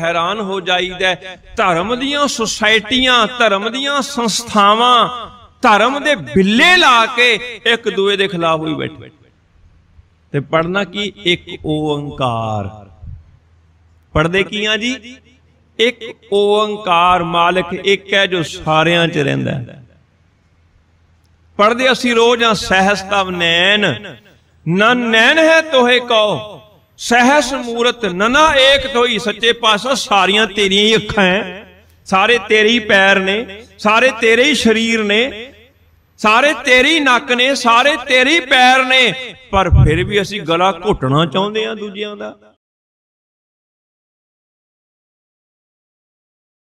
ਹੈਰਾਨ ਹੋ ਜਾਈਦਾ ਧਰਮ ਦੀਆਂ ਸੁਸਾਇਟੀਆਂ ਧਰਮ ਦੀਆਂ ਸੰਸਥਾਵਾਂ ਧਰਮ ਦੇ ਬਿੱਲੇ ਲਾ ਕੇ ਇੱਕ ਦੂਏ ਦੇ ਖਿਲਾਫ ਹੋਈ ਬੈਠੇ ਤੇ ਪੜਨਾ ਕੀ ਇੱਕ ਓੰਕਾਰ ਪੜਦੇ ਕੀ ਆ ਜੀ ਇੱਕ ਓੰਕਾਰ ਮਾਲਕ ਇੱਕ ਹੈ ਜੋ ਸਾਰਿਆਂ 'ਚ ਰਹਿੰਦਾ ਹੈ ਪੜਦੇ ਅਸੀਂ ਰੋਜ਼ ਆ ਸਹਿਸਤਵ ਨੈਣ ਨਾ ਨੈਣ ਹੈ ਤੋਹੇ ਕਹੋ ਸਹਿਸ ਮੂਰਤ ਨਨਾ ਏਕ ਤੋਈ ਸੱਚੇ ਪਾਸਾ ਸਾਰੀਆਂ ਤੇਰੀਆਂ ਹੀ ਅੱਖਾਂ ਐ ਸਾਰੇ ਤੇਰੇ ਹੀ ਪੈਰ ਨੇ ਸਾਰੇ ਤੇਰੇ ਹੀ ਸਰੀਰ ਨੇ ਸਾਰੇ ਤੇਰੀ ਹੀ ਨੱਕ ਨੇ ਸਾਰੇ ਤੇਰੀ ਹੀ ਪੈਰ ਨੇ ਪਰ ਫਿਰ ਵੀ ਅਸੀਂ ਗਲਾ ਘੁੱਟਣਾ ਚਾਹੁੰਦੇ ਆ ਦੂਜਿਆਂ ਦਾ